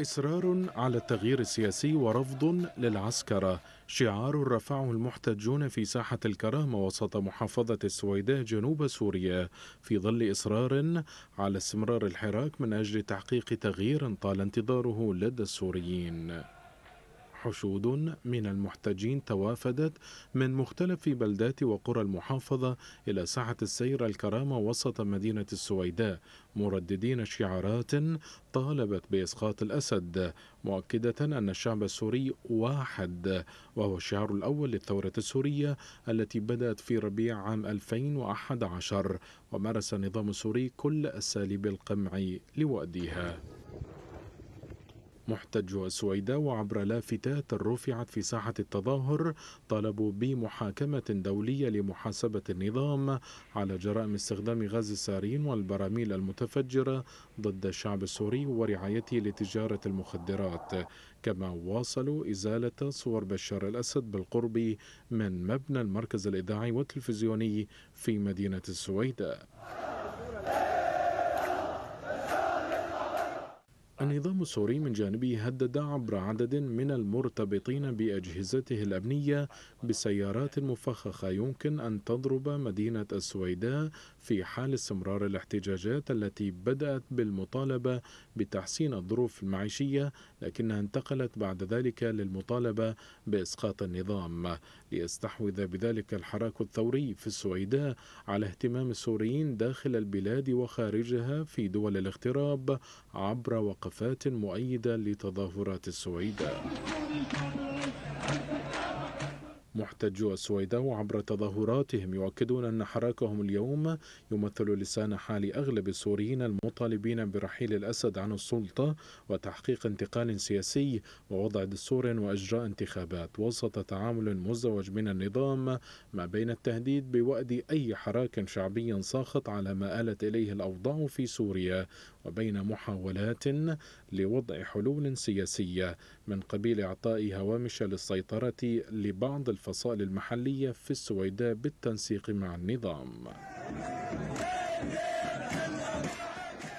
إصرار على التغيير السياسي ورفض للعسكرة شعار رفعه المحتجون في ساحة الكرامة وسط محافظة السويداء جنوب سوريا في ظل إصرار على استمرار الحراك من أجل تحقيق تغيير طال انتظاره لدى السوريين حشود من المحتجين توافدت من مختلف بلدات وقرى المحافظة إلى ساحة السير الكرامة وسط مدينة السويداء مرددين شعارات طالبت بإسقاط الأسد مؤكدة أن الشعب السوري واحد وهو الشعار الأول للثورة السورية التي بدأت في ربيع عام 2011 ومارس النظام السوري كل أساليب القمع لوأديها محتج السويداء وعبر لافتات رفعت في ساحة التظاهر طالبوا بمحاكمة دولية لمحاسبة النظام على جرائم استخدام غاز السارين والبراميل المتفجرة ضد الشعب السوري ورعايته لتجارة المخدرات كما واصلوا إزالة صور بشار الأسد بالقرب من مبنى المركز الإذاعي والتلفزيوني في مدينة السويدة النظام السوري من جانبه هدد عبر عدد من المرتبطين بأجهزته الأمنية بسيارات مفخخة يمكن أن تضرب مدينة السويداء في حال استمرار الاحتجاجات التي بدأت بالمطالبة بتحسين الظروف المعيشية لكنها انتقلت بعد ذلك للمطالبة بإسقاط النظام ليستحوذ بذلك الحراك الثوري في السويداء على اهتمام السوريين داخل البلاد وخارجها في دول الاغتراب عبر وقف وقفات مؤيدة لتظاهرات السويداء محتجو السويداء وعبر تظاهراتهم يؤكدون أن حراكهم اليوم يمثل لسان حال أغلب السوريين المطالبين برحيل الأسد عن السلطة وتحقيق انتقال سياسي ووضع دستور وإجراء انتخابات وسط تعامل مزدوج من النظام ما بين التهديد بوأد أي حراك شعبي ساخط على ما آلت إليه الأوضاع في سوريا وبين محاولات لوضع حلول سياسية من قبيل إعطاء هوامش للسيطرة لبعض الفصائل المحلية في السويداء بالتنسيق مع النظام